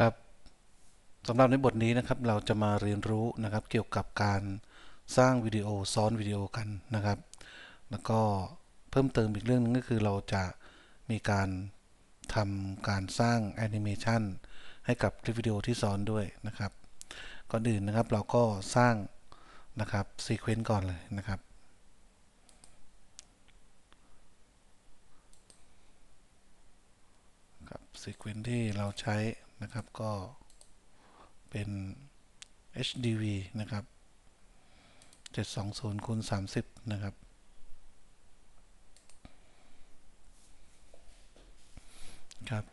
ครับสำหรับในบทนี้นะครับเราจะมาเรียนรู้นะครับเกี่ยวกับการสร้างวิดีโอซ้อนวิดีโอกันนะครับ แล้วก็เพิ่มเติมอีกเรื่องนึงก็คือเราจะมีการทำการสร้างแอนิเมชันให้กับคลิปวิดีโอที่ซ้อนด้วยนะครับ ก่อนอื่นนะครับเราก็สร้างนะครับซีเควนต์ก่อนเลยนะครับครับซีเควนต์ที่เราใช้นะครับก็เป็น HDV นะครับ 720คูณ30 นะครับ ครับ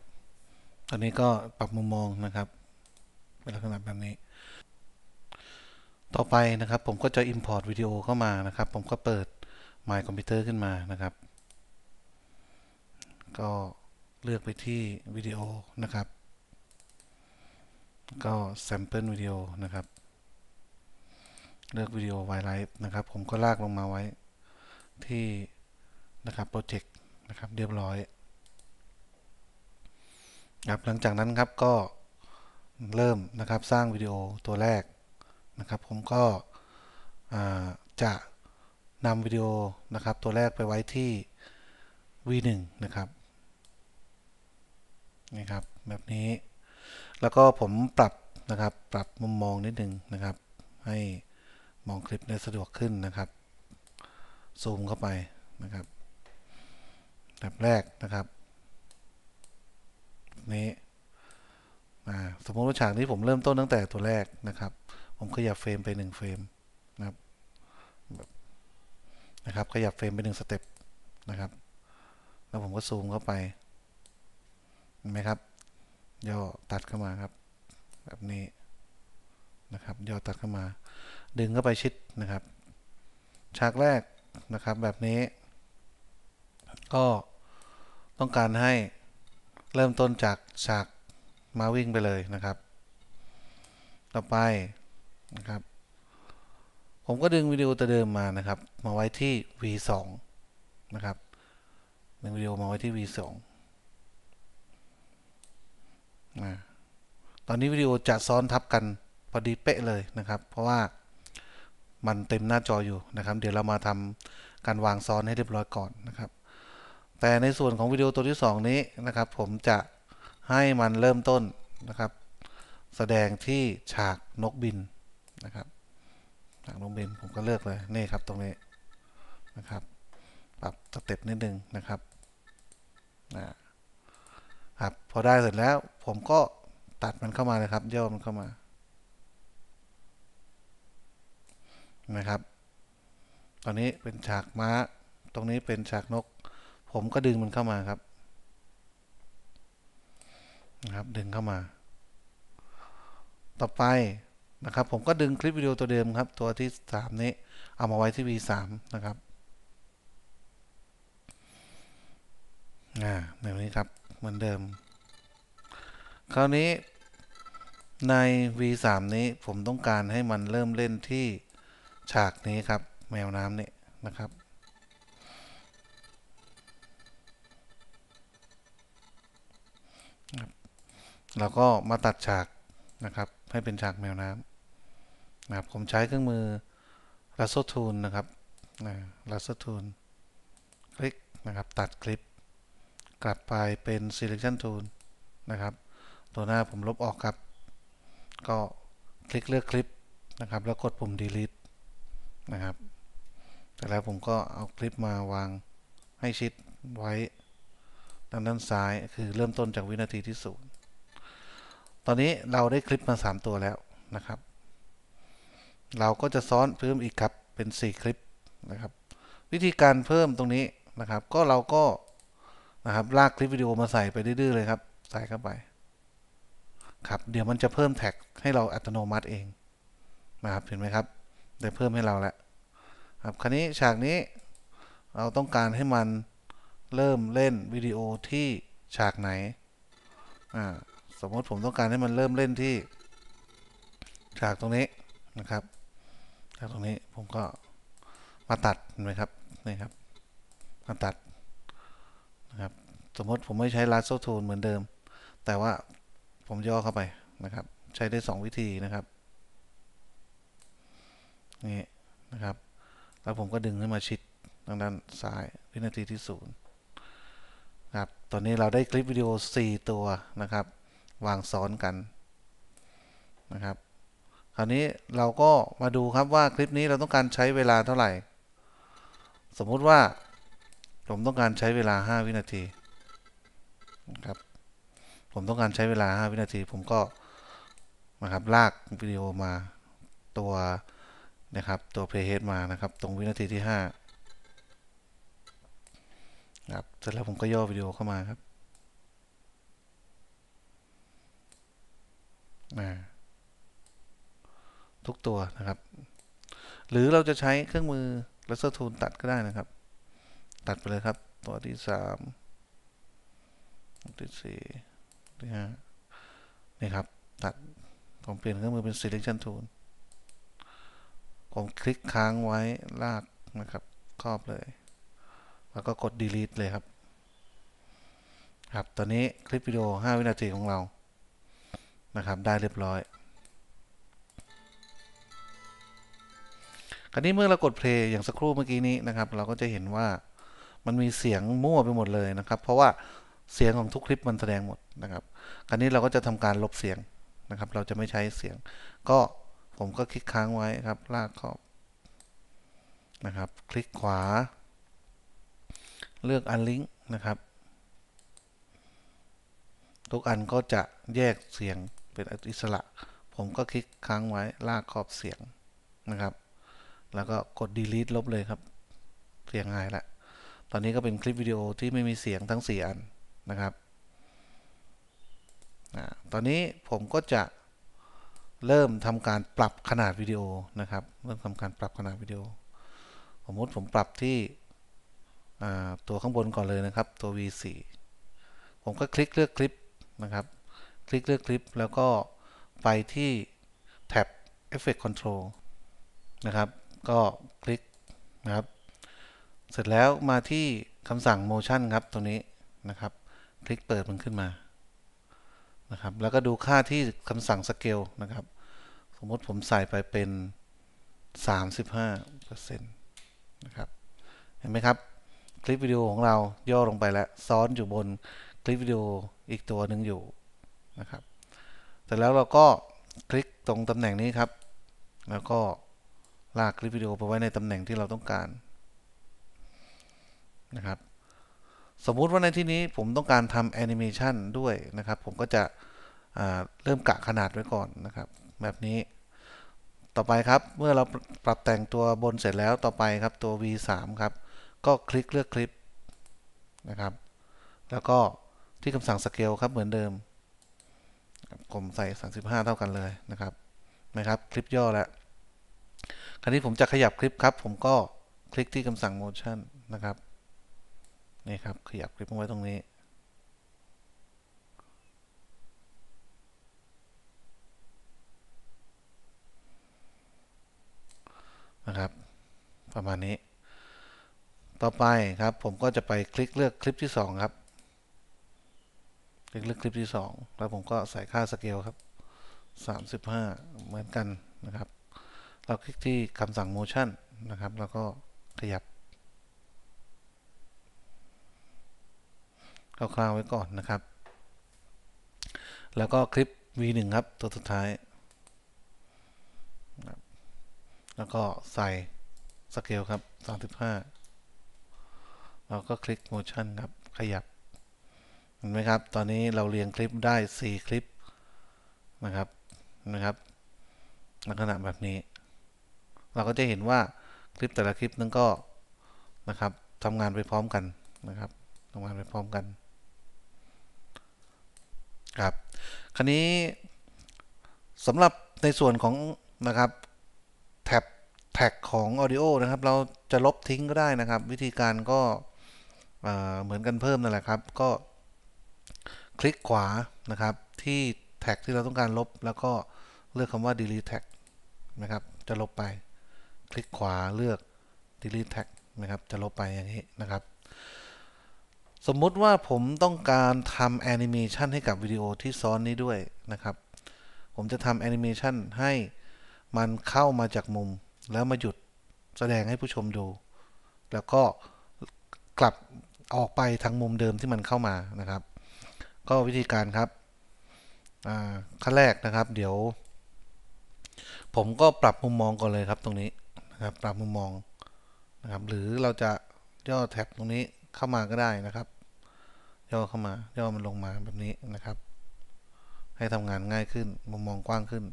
ตอนนี้ก็ปรับมุมมองนะครับเป็นลักษณะแบบนี้ ต่อไปนะครับผมก็จะ Import วิดีโอเข้ามานะครับผมก็เปิด My Computer ขึ้นมานะครับ ก็เลือกไปที่วิดีโอนะครับก็แซมเปิลวิดีโอนะครับ เลือกวิดีโอไวไลท์นะครับ ผมก็ลากลงมาไว้ที่นะครับโปรเจกต์นะครับเรียบร้อย ครับ หลังจากนั้นครับก็เริ่มนะครับสร้างวิดีโอตัวแรกนะครับ ผมก็จะนำวิดีโอนะครับตัวแรกไปไว้ที่ v1 นะครับ นี่ครับแบบนี้แล้วก็ผมปรับนะครับ ปรับมุมมองนิดนึงนะครับ ให้มองคลิปได้สะดวกขึ้นนะครับ ซูมเข้าไปนะครับแบบแรกนะครับ นี้สมมติว่าฉากนี้ผมเริ่มต้นตั้งแต่ตัวแรกนะครับ ผมขยับเฟรมไปหนึ่งเฟรมนะครับนะครับ ขยับเฟรมไปหนึ่งสเต็ปนะครับ แล้วผมก็ซูมเข้าไป เห็นไหมครับย่อตัดเข้ามาครับแบบนี้นะครับย่อตัดเข้ามา ดึงเข้าไปชิดนะครับฉากแรกนะครับแบบนี้ ก็ต้องการให้เริ่มต้นจากฉากมาวิ่งไปเลยนะครับ ต่อไปนะครับ ผมก็ดึงวิดีโอตัวเดิมมานะครับ มาไว้ที่ v2 นะครับดึงวิดีโอมาไว้ที่ v2 ตอนนี้วิดีโอจะซ้อนทับกันพอดีเป๊ะเลยนะครับ เพราะว่ามันเต็มหน้าจออยู่นะครับ เดี๋ยวเรามาทำการวางซ้อนให้เรียบร้อยก่อนนะครับ แต่ในส่วนของวิดีโอตัวที่ 2 นี้นะครับ ผมจะให้มันเริ่มต้นนะครับ แสดงที่ฉากนกบินนะครับฉากนกบินผมก็เลือกเลยนี่ครับ ตรงนี้นะครับ ปรับสเต็ปนิดนึงนะครับนะครับพอได้ เสร็จแล้วผมก็ตัดมันเข้ามาเลยครับ ย่อมันเข้ามานะครับ ตอนนี้เป็นฉากม้า ตรงนี้เป็นฉากนก ผมก็ดึงมันเข้ามาครับ นะครับดึงเข้ามา ต่อไปนะครับผมก็ดึงคลิปวิดีโอตัวเดิมครับ ตัวที่ 3 นี้เอามาไว้ที่ V3 นะครับอ่าแบบนี้ครับเหมือนเดิม คราวนี้ใน v3 นี้ผมต้องการให้มันเริ่มเล่นที่ฉากนี้ครับแมวน้ำนี่นะครับแล้วก็มาตัดฉากนะครับให้เป็นฉากแมวน้ำนะครับผมใช้เครื่องมือลัสโซทูลนะครับลัสโซทูลคลิกนะครับตัดคลิปกลับไปเป็น selection tool นะครับ ตัวหน้าผมลบออกครับ ก็คลิกเลือกคลิปนะครับ แล้วกดปุ่ม delete นะครับแต่แล้วผมก็เอาคลิปมาวางให้ชิดไว้ด้านด้านซ้าย คือเริ่มต้นจากวินาทีที่สูนตอนนี้เราได้คลิปมา 3 ตัวแล้วนะครับ เราก็จะซ้อนเพิ่มอีกครับเป็น 4 คลิปนะครับ วิธีการเพิ่มตรงนี้นะครับ ก็เราก็นะครับ ลากคลิปวิดีโอมาใส่ไปดื้อเลยครับ ใส่เข้าไปครับเดี๋ยวมันจะเพิ่มแท็กให้เราอัตโนมัติเองนะครับเห็นไหมครับ ได้เพิ่มให้เราแล้ว ครับคราวนี้ฉากนี้เราต้องการให้มันเริ่มเล่นวิดีโอที่ฉากไหนอ่าสมมติผมต้องการให้มันเริ่มเล่นที่ ฉากตรงนี้นะครับฉากตรงนี้ผมก็มาตัดเห็นไหมครับนี่ครับมาตัดนะครับสมมติผมไม่ใช้ลา s โซ t ท o เหมือนเดิม แต่ว่าผมย่อเข้าไปนะครับ ใช้ได้ 2 วิธีนะครับ นี่นะครับแล้วผมก็ดึงขึ้นมาชิดทางด้านซ้ายวินาทีที่ 0 ครับ ตอนนี้เราได้คลิปวิดีโอ 4 ตัวนะครับวางซ้อนกันนะครับ คราวนี้เราก็มาดูครับว่าคลิปนี้เราต้องการใช้เวลาเท่าไหร่ สมมุติว่าผมต้องการใช้เวลา 5 วินาที นะครับ ผมต้องการใช้เวลา 5 วินาที ผมก็นะครับลากวิดีโอมาตัวนะครับตัว playhead มานะครับ ตรงวินาทีที่ 5 ครับเสร็จแล้วผมก็ย่อวิดีโอเข้ามาครับนะทุกตัวนะครับ หรือเราจะใช้เครื่องมือ laser tool ตัดก็ได้นะครับตัดไปเลยครับ ตัวที่สามตัวที่สี่ตัวที่ห้านี่ครับ ตัด ผมเปลี่ยนเครื่องมือเป็น selection tool ผมคลิกค้างไว้ลากนะครับ ครอบเลย แล้วก็กด delete เลยครับครับตอนนี้คลิปวิดีโอ 5 วินาที ของเรานะครับได้เรียบร้อย คราวนี้เมื่อเรากด play อย่างสักครู่เมื่อกี้นี้นะครับเราก็จะเห็นว่ามันมีเสียงมั่วไปหมดเลยนะครับ เพราะว่าเสียงของทุกคลิปมันแสดงหมดนะครับ คราวนี้เราก็จะทำการลบเสียงนะครับ เราจะไม่ใช้เสียง ก็ผมก็คลิกค้างไว้ครับ ลากขอบนะครับ คลิกขวา เลือกอันลิงก์นะครับ ทุกอันก็จะแยกเสียงเป็นอิสระ ผมก็คลิกค้างไว้ ลากขอบเสียงนะครับ แล้วก็กด delete ลบเลยครับเสียงหายละตอนนี้ก็เป็นคลิปวิดีโอที่ไม่มีเสียงทั้ง 4 อันนะครับ ตอนนี้ผมก็จะเริ่มทำการปรับขนาดวิดีโอนะครับเริ่มทำการปรับขนาดวิดีโอ สมมติผมปรับที่ตัวข้างบนก่อนเลยนะครับ ตัว V4 ผมก็คลิกเลือกคลิปนะครับ คลิกเลือกคลิปแล้วก็ไปที่แท็บ Effect Control นะครับ ก็คลิกนะครับเสร็จแล้วมาที่คำสั่ง motion ครับตรงนี้นะครับคลิกเปิดมันขึ้นมานะครับแล้วก็ดูค่าที่คำสั่ง scale นะครับ สมมติผมใส่ไปเป็น 35%นะครับเห็นไหมครับ คลิปวิดีโอของเราย่อลงไปแล้วซ้อนอยู่บนคลิปวิดีโออีกตัวหนึ่งอยู่นะครับแต่แล้วเราก็คลิกตรงตำแหน่งนี้ครับ แล้วก็ลากคลิปวิดีโอไปไว้ในตำแหน่งที่เราต้องการนะครับสมมุติว่าในที่นี้ผมต้องการทำแอนิเมชันด้วยนะครับ ผมก็จะเริ่มกะขนาดไว้ก่อนนะครับ แบบนี้ต่อไปครับเมื่อเราปรับแต่งตัวบนเสร็จแล้วต่อไปครับตัว v3 ครับ ก็คลิกเลือกคลิปนะครับแล้วก็ที่คำสั่งสเกลครับเหมือนเดิมผมใส่ 35 เท่ากันเลยนะครับนะครับคลิปย่อแล้ว คราวนี้ผมจะขยับคลิปครับ ผมก็คลิกที่คำสั่ง motion นะครับนี่ครับ ขยับคลิปไว้ตรงนี้นะครับ ประมาณนี้ ต่อไปครับผมก็จะไปคลิกเลือกคลิปที่ 2 ครับ คลิกเลือกคลิปที่ 2 แล้วผมก็ใส่ค่าสเกลครับ 35 เหมือนกันนะครับ เราคลิกที่คำสั่ง motion นะครับแล้วก็ขยับคร่าวๆไว้ก่อนนะครับ แล้วก็คลิป V1 ครับตัวสุดท้าย แล้วก็ใส่สเกลครับ35แล้วก็คลิก motion ครับ ขยับ เห็นไหมครับ ตอนนี้เราเรียงคลิปได้4คลิปนะครับ นะครับลักษณะแบบนี้ เราก็จะเห็นว่าคลิปแต่ละคลิปนั้นก็นะครับทำงานไปพร้อมกันนะครับทำงานไปพร้อมกันครับ คราวนี้สำหรับในส่วนของนะครับแท็บแท็กของออดิโอนะครับ เราจะลบทิ้งก็ได้นะครับ วิธีการก็เหมือนกันเพิ่มนั่นแหละครับ ก็คลิกขวานะครับที่แท็กที่เราต้องการลบ แล้วก็เลือกคำว่า delete tag นะครับ จะลบไป คลิกขวาเลือก delete tag นะครับ จะลบไปอย่างนี้นะครับสมมติว่าผมต้องการทำแอนิเมชันให้กับวิดีโอที่ซ้อนนี้ด้วยนะครับผมจะทำแอนิเมชันให้มันเข้ามาจากมุมแล้วมาหยุดแสดงให้ผู้ชมดู แล้วก็กลับออกไปทางมุมเดิมที่มันเข้ามานะครับ ก็วิธีการครับขั้นแรกนะครับ เดี๋ยว ผมก็ปรับมุมมองก่อนเลยครับตรงนี้นะครับปรับมุมมองนะครับ หรือเราจะย่อแท็บตรงนี้เข้ามาก็ได้นะครับย่อเข้ามาย่อมันลงมาแบบนี้นะครับ ให้ทำงานง่ายขึ้นมุมมองกว้างขึ้น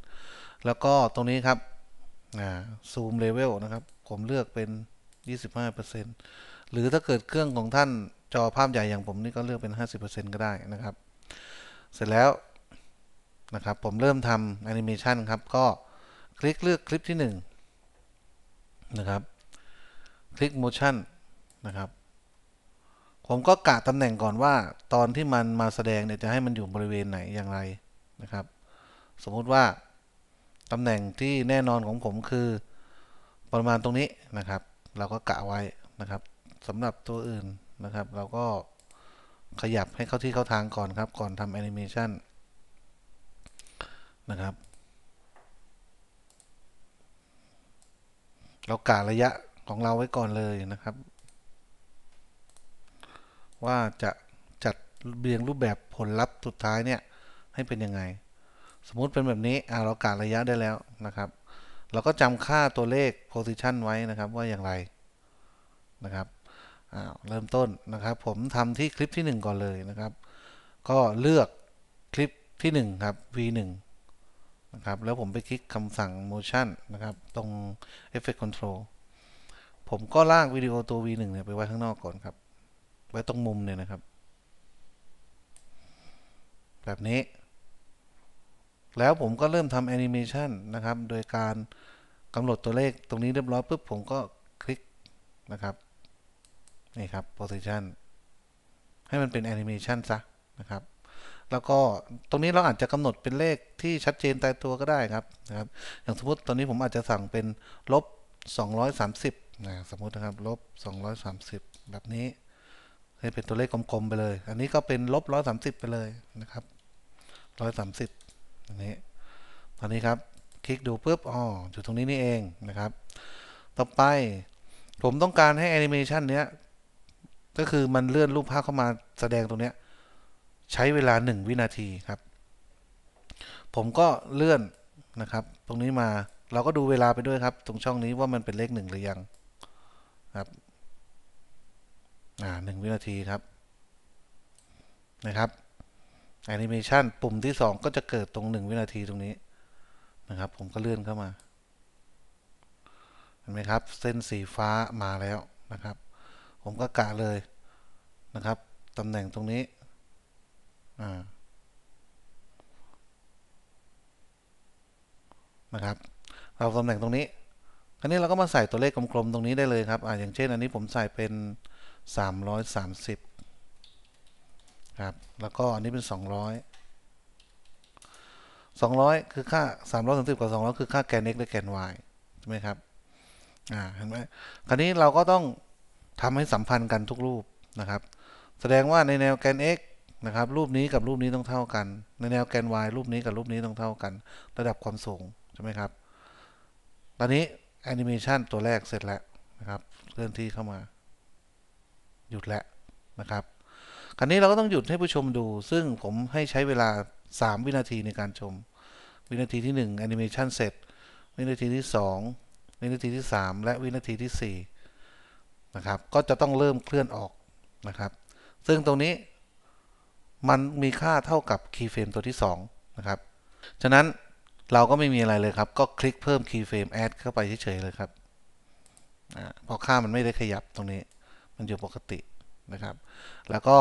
แล้วก็ตรงนี้ครับซูมเลเวลนะครับ ผมเลือกเป็น25%หรือถ้าเกิดเครื่องของท่านจอภาพใหญ่อย่างผมนี่ก็เลือกเป็น 50%ก็ได้นะครับ เสร็จแล้วนะครับ ผมเริ่มทำแอนิเมชันครับก็คลิกเลือกคลิปที่1นนะครับคลิกโมชั่นนะครับผมก็กะตำแหน่งก่อนว่าตอนที่มันมาแสดงเนี่ยจะให้มันอยู่บริเวณไหนอย่างไรนะครับ สมมุติว่า ตำแหน่งที่แน่นอนของผมคือ ประมาณตรงนี้นะครับ เราก็กะไว้นะครับสำหรับตัวอื่นนะครับ เราก็ขยับให้เข้าที่เข้าทางก่อนครับ ก่อนทำแอนิเมชันนะครับเรากะระยะของเราไว้ก่อนเลยนะครับว่าจะจัดเรียงรูปแบบผลลัพธ์สุดท้ายเนี่ย ให้เป็นยังไง สมมุติเป็นแบบนี้เราการะยะได้แล้วนะครับ เราก็จำค่าตัวเลข position ไว้นะครับว่าอย่างไรนะครับเริ่มต้นนะครับ ผมทำที่คลิปที่1ก่อนเลยนะครับ ก็เลือกคลิปที่1ครับ v1 นะครับแล้วผมไปคลิกคำสั่ง motion นะครับ ตรง effect control ผมก็ลากวิดีโอตัว v1 เนี่ยไปไว้ข้างนอกก่อนครับว้ตรงมุมเนี่ยนะครับ แบบนี้ แล้วผมก็เริ่มทำแอนิเมชันนะครับโดยการกำหนดตัวเลขตรงนี้เรียบร้อยปุ๊บผมก็คลิกนะครับนี่ครับ position ให้มันเป็นแอนิเมชันซะนะครับแล้วก็ตรงนี้เราอาจจะกำหนดเป็นเลขที่ชัดเจนตายตัวก็ได้ครับนะครับอย่างสมมติตอนนี้ผมอาจจะสั่งเป็นลบ230นะสมมตินะครับลบ230แบบนี้เป็นตัวเลขกลมๆไปเลย อันนี้ก็เป็นลบร้อยสามสิบไปเลยนะครับ ร้อยสามสิบอันนี้ตอนนี้ครับ คลิกดูปุ๊บอ๋ออยู่ตรงนี้นี่เองนะครับ ต่อไปผมต้องการให้แอนิเมชันเนี้ย ก็คือมันเลื่อนรูปภาพเข้ามาแสดงตรงเนี้ยใช้เวลาหนึ่งวินาทีครับ ผมก็เลื่อนนะครับ ตรงนี้มาเราก็ดูเวลาไปด้วยครับ ตรงช่องนี้ว่ามันเป็นเลขหนึ่งหรือยังครับอ่าหนึ่งวินาทีครับนะครับแอนิเมชันปุ่มที่สองก็จะเกิดตรงหนึ่งวินาทีตรงนี้นะครับ ผมก็เลื่อนเข้ามา เห็นไหมครับเส้นสีฟ้ามาแล้วนะครับ ผมก็กะเลยนะครับตำแหน่งตรงนี้อ่านะครับเราตำแหน่งตรงนี้ คราวนี้เราก็มาใส่ตัวเลขกลมๆ ตรงนี้ได้เลยครับอ่าอย่างเช่นอันนี้ผมใส่เป็น330ครับแล้วก็อันนี้เป็น 200 200 คือค่า330กับ 200 คือค่าแกน x และแกน y ใช่ไหมครับอ่าเห็นไหมคราวนี้เราก็ต้องทำให้สัมพันธ์กันทุกรูปนะครับ แสดงว่าในแนวแกน x นะครับรูปนี้กับรูปนี้ต้องเท่ากัน ในแนวแกน y รูปนี้กับรูปนี้ต้องเท่ากัน ระดับความสูงใช่ไหมครับตอนนี้แอนิเมชันตัวแรกเสร็จแล้วนะครับเคลื่อนที่เข้ามาหยุดแล้วนะครับคราวนี้เราก็ต้องหยุดให้ผู้ชมดู ซึ่งผมให้ใช้เวลา 3 วินาทีในการชม วินาทีที่1แอนิเมชันเสร็จวินาทีที่ 2 วินาทีที่ 3 และวินาทีที่4นะครับก็จะต้องเริ่มเคลื่อนออกนะครับ ซึ่งตรงนี้มันมีค่าเท่ากับคีย์เฟรมตัวที่2นะครับฉะนั้นเราก็ไม่มีอะไรเลยครับ ก็คลิกเพิ่มคีย์เฟรมแอดเข้าไปเฉยๆเลยครับอพอค่ามันไม่ได้ขยับตรงนี้มันอยู่ปกตินะครับแล้วก็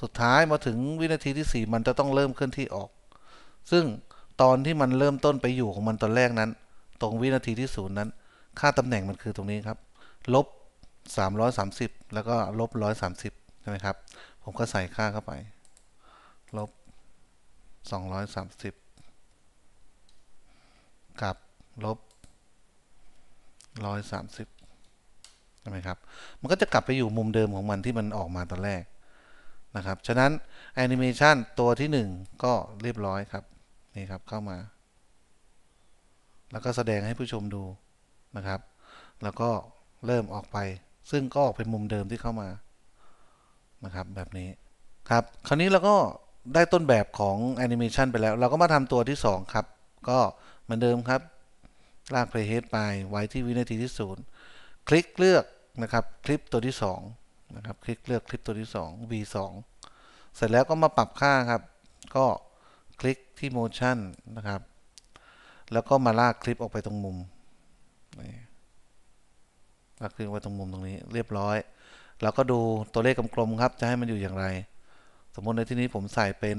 สุดท้ายมาถึงวินาทีที่ 4 มันจะต้องเริ่มเคลื่อนที่ออก ซึ่งตอนที่มันเริ่มต้นไปอยู่ของมันตอนแรกนั้น ตรงวินาทีที่ศูนย์นั้น ค่าตำแหน่งมันคือตรงนี้ครับ ลบ 330 แล้วก็ลบ 130 ใช่ไหมครับ ผมก็ใส่ค่าเข้าไป ลบ 230 กับลบ 130ใช่ไหมครับ มันก็จะกลับไปอยู่มุมเดิมของมันที่มันออกมาตอนแรกนะครับ ฉะนั้นแอนิเมชันตัวที่ 1 ก็เรียบร้อยครับนี่ครับเข้ามา แล้วก็แสดงให้ผู้ชมดูนะครับ แล้วก็เริ่มออกไป ซึ่งก็ออกเป็นมุมเดิมที่เข้ามานะครับแบบนี้ ครับคราวนี้เราก็ได้ต้นแบบของแอนิเมชันไปแล้ว เราก็มาทำตัวที่2ครับก็เหมือนเดิมครับลากเพลย์เฮดไปไว้ที่วินาทีที่ 0คลิกเลือกนะครับคลิปตัวที่2นะครับคลิกเลือกคลิปตัวที่ 2 v2 เสร็จแล้วก็มาปรับค่าครับ ก็คลิกที่ motion นะครับแล้วก็มาลากคลิปออกไปตรงมุมนี่ลากคลิปไว้ตรงมุมตรงนี้เรียบร้อย แล้วก็ดูตัวเลขกลมๆครับจะให้มันอยู่อย่างไร สมมติในที่นี้ผมใส่เป็น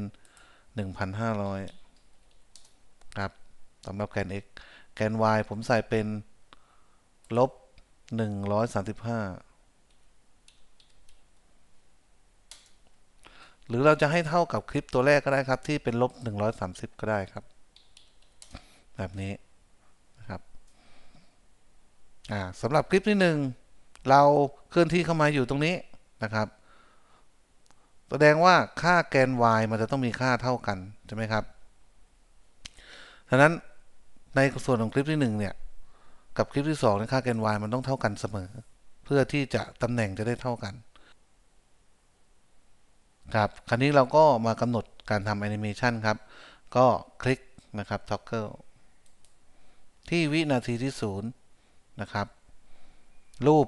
1,500ครับสำหรับแกน x แกน y ผมใส่เป็นลบหนึ่งร้อยสามสิบห้าหรือเราจะให้เท่ากับคลิปตัวแรกก็ได้ครับ ที่เป็นลบหนึ่งร้อยสามสิบก็ได้ครับ แบบนี้นะครับอ่าสำหรับคลิปที่หนึ่งเราเคลื่อนที่เข้ามาอยู่ตรงนี้นะครับแสดงว่าค่าแกน y มันจะต้องมีค่าเท่ากัน ใช่ไหมครับดังนั้นในส่วนของคลิปที่หนึ่งเนี่ยกับคลิปที่2ในค่าแกน y มันต้องเท่ากันเสมอ เพื่อที่จะตำแหน่งจะได้เท่ากัน ครับคราวนี้เราก็มากำหนดการทำแอนิเมชันครับ ก็คลิกนะครับท็อกเกิลที่วินาทีที่ 0 นะครับ รูป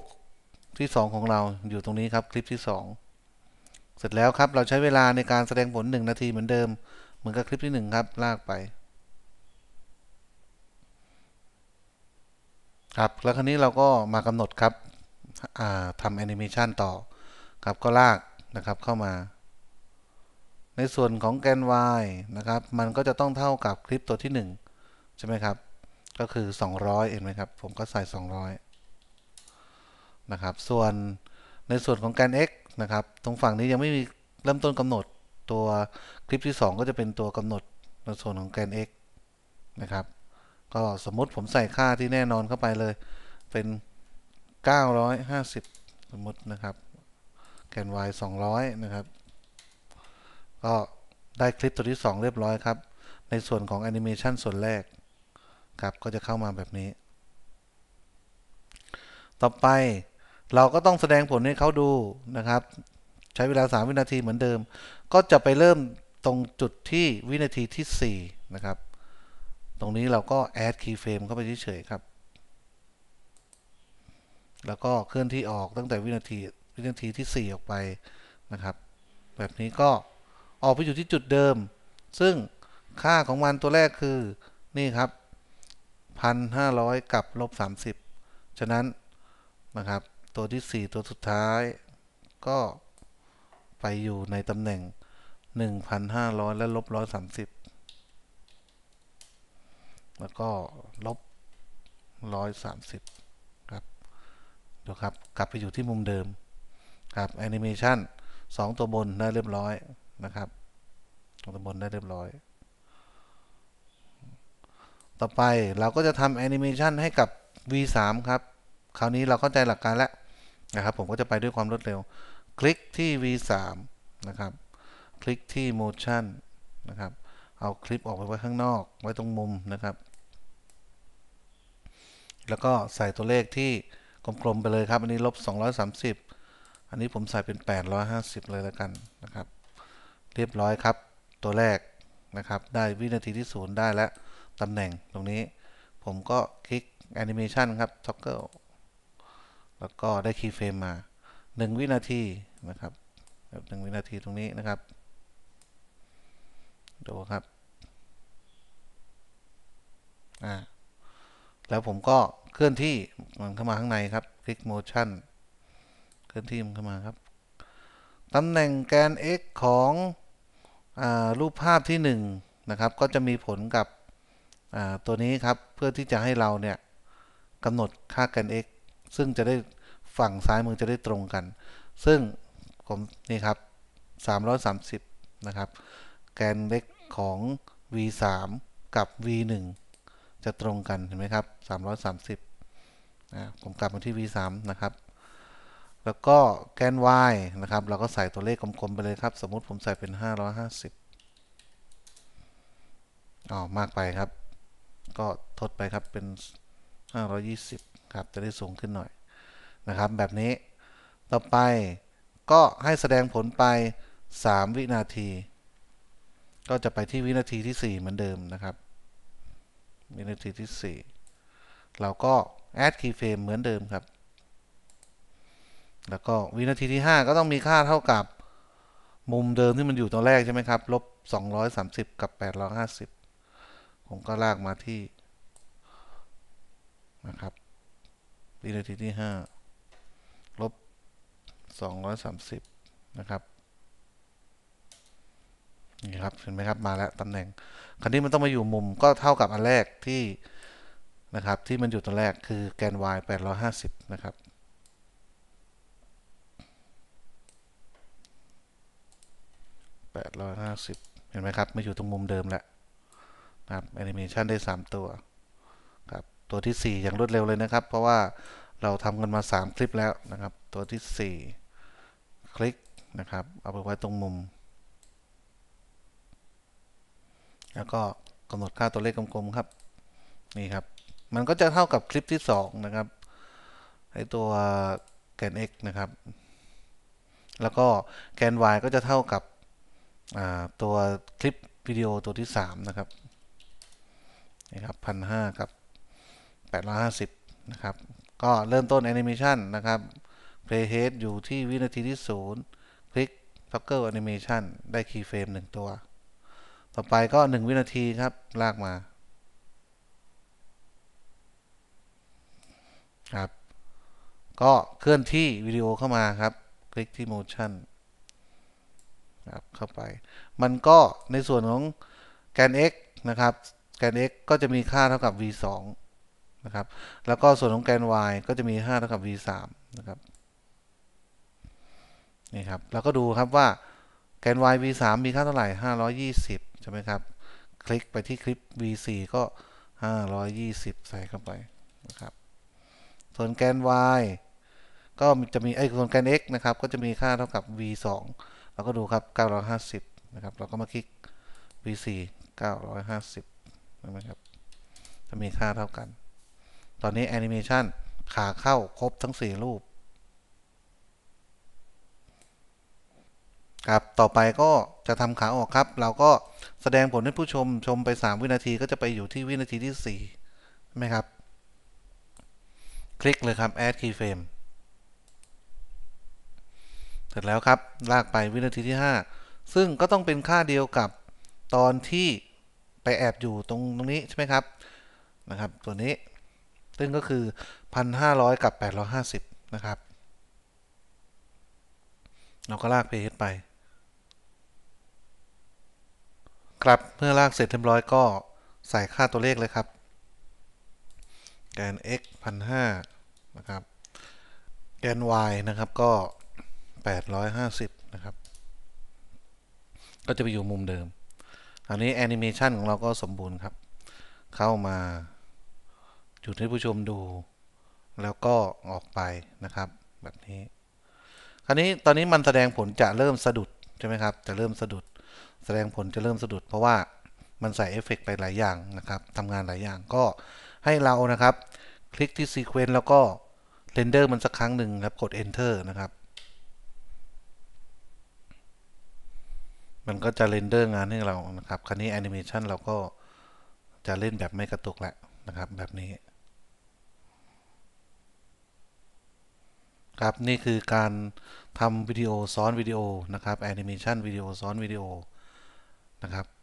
ที่ 2 ของเราอยู่ตรงนี้ครับ คลิปที่ 2 เสร็จแล้วครับ เราใช้เวลาในการแสดงผล1นาทีเหมือนเดิมเหมือนกับคลิปที่ 1 ครับลากไปครับแล้วคราวนี้เราก็มากำหนดครับทำแอนิเมชันต่อครับก็ลากนะครับเข้ามา ในส่วนของแกน y นะครับมันก็จะต้องเท่ากับคลิปตัวที่ 1 ใช่ไหมครับ ก็คือ 200เห็นไหมครับ ผมก็ใส่ 200นะครับส่วนในส่วนของแกน x นะครับตรงฝั่งนี้ยังไม่มีเริ่มต้นกำหนดตัวคลิปที่ 2 ก็จะเป็นตัวกำหนดในส่วนของแกน x นะครับก็สมมติผมใส่ค่าที่แน่นอนเข้าไปเลย เป็น 950 สมมตินะครับ แกน y 200 นะครับ ก็ได้คลิปตัวที่ 2 เรียบร้อยครับ ในส่วนของแอนิเมชันส่วนแรกครับ ก็จะเข้ามาแบบนี้ ต่อไปเราก็ต้องแสดงผลให้เขาดูนะครับ ใช้เวลา 3 วินาทีเหมือนเดิม ก็จะไปเริ่มตรงจุดที่วินาทีที่ 4 นะครับตรงนี้เราก็ add keyframe เข้าไปเฉยๆครับ แล้วก็เคลื่อนที่ออกตั้งแต่วินาที วินาทีที่ 4 ออกไปนะครับ แบบนี้ก็ออกไปอยู่ที่จุดเดิม ซึ่งค่าของมันตัวแรกคือ นี่ครับ 1,500 กับลบ 30 ฉะนั้นนะครับ ตัวที่ 4 ตัวสุดท้าย ก็ไปอยู่ในตำแหน่ง 1,500 และลบ130แล้วก็ลบร้อยสามสิบครับดูครับ กลับไปอยู่ที่มุมเดิม ครับแอนิเมชันสองตัวบนได้เรียบร้อยนะครับสองตัวบนได้เรียบร้อย ต่อไปเราก็จะทำแอนิเมชันให้กับ V3 ครับ คราวนี้เราเข้าใจหลักการแล้วนะครับ ผมก็จะไปด้วยความรวดเร็ว คลิกที่ V3 นะครับ คลิกที่ motion นะครับเอาคลิปออกไปไว้ข้างนอกไว้ตรงมุมนะครับ แล้วก็ใส่ตัวเลขที่กลมๆไปเลยครับ อันนี้ลบ230อันนี้ผมใส่เป็น 850 เลยแล้วกันนะครับ เรียบร้อยครับตัวแรกนะครับ ได้วินาทีที่0ได้แล้วตำแหน่งตรงนี้ผมก็คลิกแอนิเมชันครับท็อกเกิลแล้วก็ได้คีย์เฟรมมา 1 วินาทีนะครับหนึ่งวินาทีตรงนี้นะครับดูครับอ่าแล้วผมก็เคลื่อนที่ มันเข้ามาข้างใน ครับคลิกโมชั่นเคลื่อนที่มันเข้ามาครับตำแหน่งแกน x ของอรูปภาพที่ 1 นะ ครับ ก็จะมีผลกับตัวนี้ ครับ เพื่อที่จะให้เรา เนี่ยกำหนดค่าแกน x ซึ่งจะได้ฝั่งซ้ายมือจะได้ตรงกัน ซึ่งผมนี่ครับ 330นะ ครับ แกนเล็กของ v3 กับ v1 จะตรงกันเห็นไหมครับ 330นะผมกลับมาที่ v3 นะครับ แล้วก็แกน y นะครับ เราก็ใส่ตัวเลขกลมๆ ไปเลยครับ สมมติผมใส่เป็น 550 อ๋อ มากไปครับ ก็ทดไปครับ เป็น 520 ครับ จะได้สูงขึ้นหน่อยนะครับ แบบนี้ ต่อไปก็ให้แสดงผลไป 3 วินาทีก็จะไปที่วินาทีที่ 4 เหมือนเดิมนะครับ วินาทีที่ 4 เราก็ add keyframe เหมือนเดิมครับ แล้วก็วินาทีที่ 5 ก็ต้องมีค่าเท่ากับ มุมเดิมที่มันอยู่ตอนแรกใช่ไหมครับลบ230 กับ 850 ผมก็ลากมาที่นะครับ วินาทีที่5ลบ230 นะครับนี่ครับเห็นไหมครับมาแล้วตำแหน่งคันนี้มันต้องมาอยู่มุมก็เท่ากับอันแรกที่นะครับที่มันอยู่ตัวแรกคือแกน y 850 นะครับแปดร้อยห้าสิบเห็นไหมครับมาอยู่ตรงมุมเดิมแล้วนะครับแอนิเมชันได้สามตัวครับตัวที่สี่อย่างรวดเร็วเลยนะครับ เพราะว่าเราทำกันมาสามคลิปแล้วนะครับตัวที่สี่คลิกนะครับ เอาไปไว้ตรงมุมแล้วก็กำหนดค่าตัวเลขกลมๆครับ นี่ครับ มันก็จะเท่ากับคลิปที่2นะครับไอตัวแกน x นะครับ แล้วก็แกน y ก็จะเท่ากับตัวคลิปวิดีโอตัวที่ 3นะครับ นี่ครับพันห้าครับแปดร้อยห้าสิบนะครับ ก็เริ่มต้นแอนิเมชันนะครับ play head อยู่ที่วินาทีที่ศูนย์คลิก t o g g l e animation ได้คีย์เฟรมหนึ่งตัวต่อไปก็ 1 วินาทีครับ ลากมา ครับ ก็เคลื่อนที่วิดีโอเข้ามาครับ คลิกที่ motion ครับเข้าไป มันก็ในส่วนของแกน x นะครับแกน x ก็จะมีค่าเท่ากับ v 2นะครับ แล้วก็ส่วนของแกน y ก็จะมี5เท่ากับ v 3นะครับนี่ครับ แล้วก็ดูครับว่าแกน y v 3มีค่าเท่าไหร่ 520ช่ไหมครับคลิกไปที่คลิป v4 ก็ 520 ใส่เข้าไปนะครับส่วนแกน y ก็จะมีไอ้ส่วนแกน x นะครับก็จะมีค่าเท่ากับ v2 เราก็ดูครับ 950 นะครับเราก็มาคลิก v4 950ใช่ไหมครับจะมีค่าเท่ากัน ตอนนี้แอนิเมชันขาเข้าครบทั้ง 4 รูปครับต่อไปก็จะทำขาออกครับเราก็แสดงผลให้ผู้ชมชมไป 3 วินาทีก็จะไปอยู่ที่วินาทีที่ 4 ใช่ไหมครับ คลิกเลยครับ add keyframe เสร็จแล้วครับลากไปวินาทีที่ 5 ซึ่งก็ต้องเป็นค่าเดียวกับตอนที่ไปแอบอยู่ตรงตรงนี้ใช่ไหมครับ นะครับ ตัวนี้ซึ่งก็คือ 1,500 กับ 850 นะครับ เราก็ลากเพจไปครับเมื่อลากเสร็จเรียบร้อยก็ใส่ค่าตัวเลขเลยครับ แกน x 1 5 0 0นะครับ แกน y นะครับก็ 850 นะครับ ก็จะไปอยู่มุมเดิม อันนี้แอนิเมชันของเราก็สมบูรณ์ครับ เข้ามา จุดให้ผู้ชมดูแล้วก็ออกไปนะครับแบบนี้คราวนี้ตอนนี้มันแสดงผลจะเริ่มสะดุด ใช่ไหมครับ จะเริ่มสะดุดแสดงผลจะเริ่มสะดุดเพราะว่ามันใส่เอฟเฟกไปหลายอย่างนะครับทำงานหลายอย่างก็ให้เรานะครับคลิกที่ซีเควน c e แล้วก็เรนเดอร์มันสักครั้งหนึ่งครับกด enter นะครับ มันก็จะเรนเดอร์งานให้เรานะครับคราวนี้แอนิเมชันเราก็ จะเล่นแบบไม่กระตุกแล้วนะครับแบบนี้ ครับ นี่คือการทำวิดีโอ ซ้อนวิดีโอ นะครับแอนิเมชันวิดีโอซ้อนวิดีโอนะครับ